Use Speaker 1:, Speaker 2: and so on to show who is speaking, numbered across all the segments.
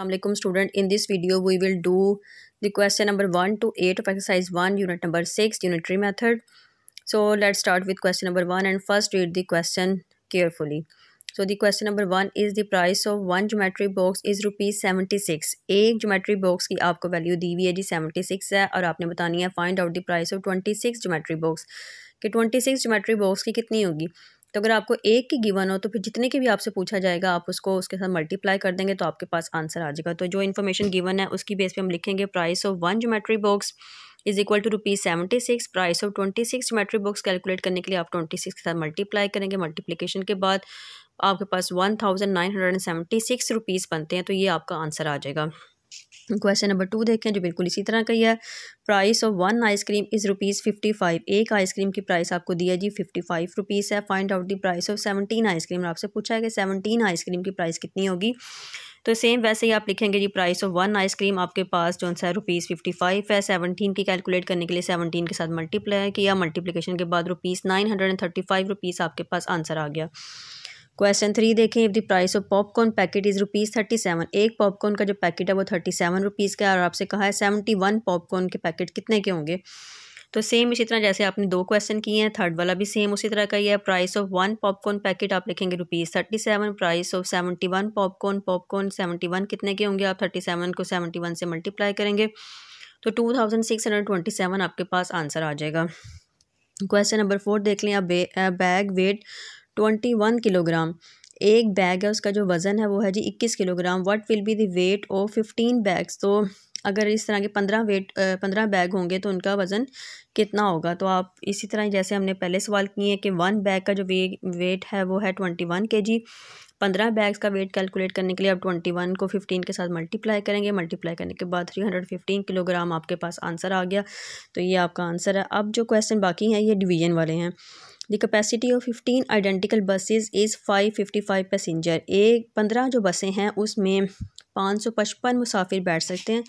Speaker 1: अल्लाम student in this video we will do the question number one to eight of exercise one unit number six unitary method so let start with question number one and first read the question carefully so the question number one is the price of one geometry box is rupees seventy six एक geometry box की आपको value दी हुई है जी seventy six है और आपने बतानी है find out the price of twenty six geometry box कि ट्वेंटी सिक्स जोमेट्री बॉक्स की कितनी होगी तो अगर आपको एक ही गिवन हो तो फिर जितने के भी आपसे पूछा जाएगा आप उसको उसके साथ मल्टीप्लाई कर देंगे तो आपके पास आंसर आ जाएगा तो जो इन्फॉर्मेशन गिवन है उसकी बेस पे हम लिखेंगे price of one geometry box is equal to rupees seventy six price of twenty six geometry box calculate करने के लिए आप ट्वेंटी सिक्स के साथ मल्टीप्लाई करेंगे मल्टीप्लीकेशन के बाद आपके पास one thousand nine hundred and seventy six rupees बनते हैं तो ये आपका आंसर आ जाएगा क्वेश्चन नंबर टू देखें जो बिल्कुल इसी तरह का ही है price of one ice cream is rupees fifty five एक आइसक्रीम की प्राइस आपको दी है जी फिफ्टी फाइव रुपीज़ है find out the price of seventeen ice cream आपसे पूछा है कि सेवनटीन आइसक्रीम की प्राइस कितनी होगी तो सेम वैसे ही आप लिखेंगे जी प्राइस ऑफ वन आइसक्रीम आपके पास जो सा रुपीज़ फिफ्टी फाइव है सेवनटीन की कैलकुलेट करने के लिए सेवनटीन के साथ मल्टीप्लाई किया मल्टीप्लीकेशन के बाद rupees nine hundred and thirty five rupees आपके पास आंसर आ गया क्वेश्चन थ्री देखें if the price of popcorn packet is rupees thirty seven एक पॉपकॉर्न का जो पैकेट है वो थर्टी सेवन रुपीज़ का है और आपसे कहा है सेवेंटी वन पॉपकॉर्न के पैकेट कितने के होंगे तो सेम इसी तरह जैसे आपने दो क्वेश्चन किए हैं थर्ड वाला भी सेम उसी तरह का ही है price of one popcorn packet आप लिखेंगे rupees thirty seven price of seventy one popcorn popcorn seventy one कितने के होंगे आप थर्टी सेवन को सेवेंटी वन से मल्टीप्लाई करेंगे तो two thousand six hundred twenty seven आपके पास आंसर आ जाएगा क्वेश्चन नंबर फोर देख लें आप bag weight twenty one kilogram एक बैग है उसका जो वज़न है वो है जी इक्कीस kilogram what will be the weight of fifteen bags तो अगर इस तरह के पंद्रह वेट पंद्रह बैग होंगे तो उनका वज़न कितना होगा तो आप इसी तरह जैसे हमने पहले सवाल किए हैं कि वन बैग का जो वे, वेट है वो है ट्वेंटी वन के जी पंद्रह बैग्स का वेट कैलकुलेट करने के लिए आप ट्वेंटी वन को फिफ्टीन के साथ मल्टीप्लाई करेंगे मल्टीप्लाई करने के बाद थ्री हंड्रेड फिफ्टीन किलोग्राम आपके पास आंसर आ गया तो ये आपका आंसर है अब जो क्वेश्चन बाकी हैं ये डिवीजन वाले हैं the capacity of fifteen identical buses is five fifty five passenger एक पंद्रह जो बसें हैं उसमें पाँच सौ पचपन मुसाफिर बैठ सकते हैं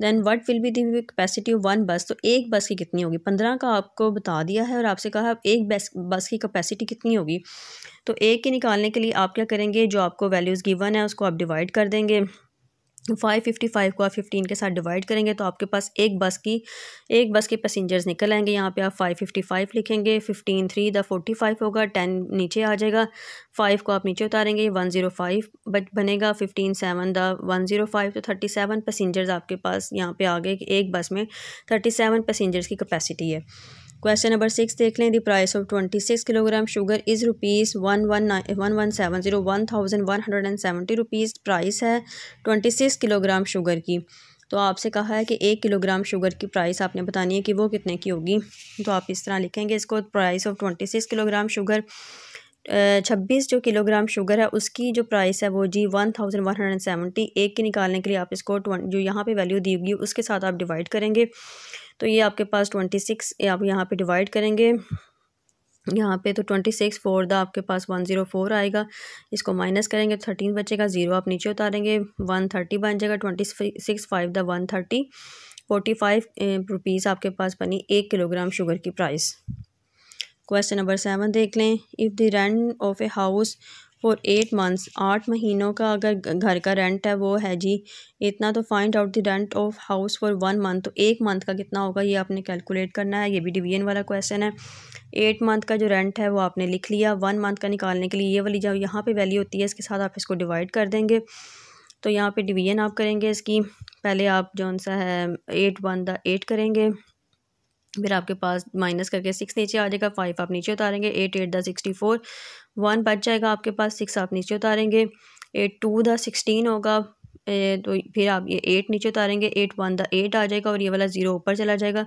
Speaker 1: then what will be the capacity of one bus तो एक बस की कितनी होगी पंद्रह का आपको बता दिया है और आपसे कहा एक बस बस की कैपेसिटी कितनी होगी तो एक के निकालने के लिए आप क्या करेंगे जो आपको वैल्यूज़ गिवन है उसको आप डिवाइड कर देंगे फाइव फिफ्टी फाइव को आप फिफ्टीन के साथ डिवाइड करेंगे तो आपके पास एक बस की एक बस के पैसेंजर्स निकल आएंगे यहाँ पे आप फाइव फिफ्टी फाइव लिखेंगे fifteen three the forty five होगा टेन नीचे आ जाएगा फाइव को आप नीचे उतारेंगे वन ज़ीरो फाइव बनेगा fifteen seven the one zero five तो थर्टी सेवन पैसेंजर्स आपके पास यहाँ पे आ गए एक बस में थर्टी सेवन पैसेंजर्स की कैपेसिटी है क्वेश्चन नंबर सिक्स देख लें the price of twenty six kilogram sugar is rupees one one nine one one seven zero one thousand one hundred and seventy rupees price है twenty six kilogram sugar की तो आपसे कहा है कि एक किलोग्राम शुगर की प्राइस आपने बतानी है कि वो कितने की होगी तो आप इस तरह लिखेंगे इसको price of twenty six kilogram sugar छब्बीस जो किलोग्राम शुगर है उसकी जो प्राइस है वो जी one thousand one hundred seventy एक के निकालने के लिए आप इसको ट्वेंट जो यहाँ पे वैल्यू दी होगी उसके साथ आप डिवाइड करेंगे तो ये आपके पास ट्वेंटी सिक्स आप यहाँ पे डिवाइड करेंगे यहाँ पे तो ट्वेंटी सिक्स फोर द आपके पास वन ज़ीरो फोर आएगा इसको माइनस करेंगे थर्टीन बचेगा ज़ीरो आप नीचे उतारेंगे वन थर्टी बन जाएगा twenty six five the one thirty forty five rupees आपके पास बनी एक किलोग्राम शुगर की प्राइस क्वेश्चन नंबर सेवन देख लें if the rent of a house for eight months आठ महीनों का अगर घर का रेंट है वो है जी इतना तो find out the rent of house for one month तो एक मंथ का कितना होगा ये आपने कैलकुलेट करना है ये भी डिवीजन वाला क्वेश्चन है एट मंथ का जो रेंट है वो आपने लिख लिया वन मंथ का निकालने के लिए ये वाली जो यहाँ पे वैल्यू होती है इसके साथ आप इसको डिवाइड कर देंगे तो यहाँ पे डिवीजन आप करेंगे इसकी पहले आप जो सा है एट वन द एट करेंगे फिर आपके पास माइनस करके सिक्स नीचे आ जाएगा फाइव आप नीचे उतारेंगे eight eight the sixty four one बच जाएगा आपके पास सिक्स आप नीचे उतारेंगे एट टू द सिक्सटीन होगा तो फिर आप ये एट नीचे उतारेंगे एट वन द एट आ जाएगा और ये वाला ज़ीरो ऊपर चला जाएगा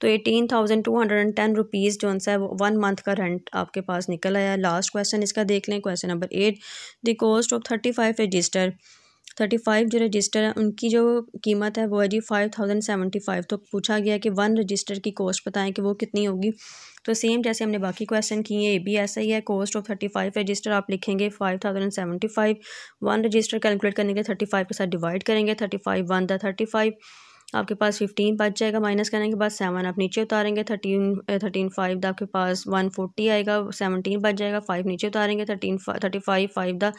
Speaker 1: तो eighteen thousand two hundred and ten rupees जो सा है वो वन मंथ का रेंट आपके पास निकल आया लास्ट क्वेश्चन इसका देख लें question number eight the cost of thirty five register thirty five जो रजिस्टर हैं उनकी जो कीमत है वो है जी फाइव थाउजेंड सेवेंटी फाइव तो पूछा गया कि वन रजिस्टर की कॉस्ट बताएं कि वो कितनी होगी तो सेम जैसे हमने बाकी क्वेश्चन किए हैं ये भी ऐसा ही है cost of thirty five register आप लिखेंगे five thousand seventy five one register calculate करने के लिए थर्टी फाइव के साथ डिवाइड करेंगे थर्टी फाइव वन था थर्टी फाइव आपके पास फिफ्टीन बच जाएगा माइनस करने के बाद सेवन आप नीचे उतारेंगे थर्टीन थर्टीन फाइव द आपके पास वन फोर्टी आएगा सेवनटीन बच जाएगा फाइव नीचे उतारेंगे thirteen thirty five five the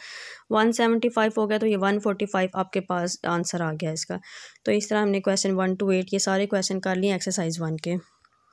Speaker 1: one seventy five हो गया तो ये वन फोर्टी फाइव आपके पास आंसर आ गया इसका तो इस तरह हमने क्वेश्चन वन टू एट ये सारे क्वेश्चन कर लिए एक्सरसाइज वन के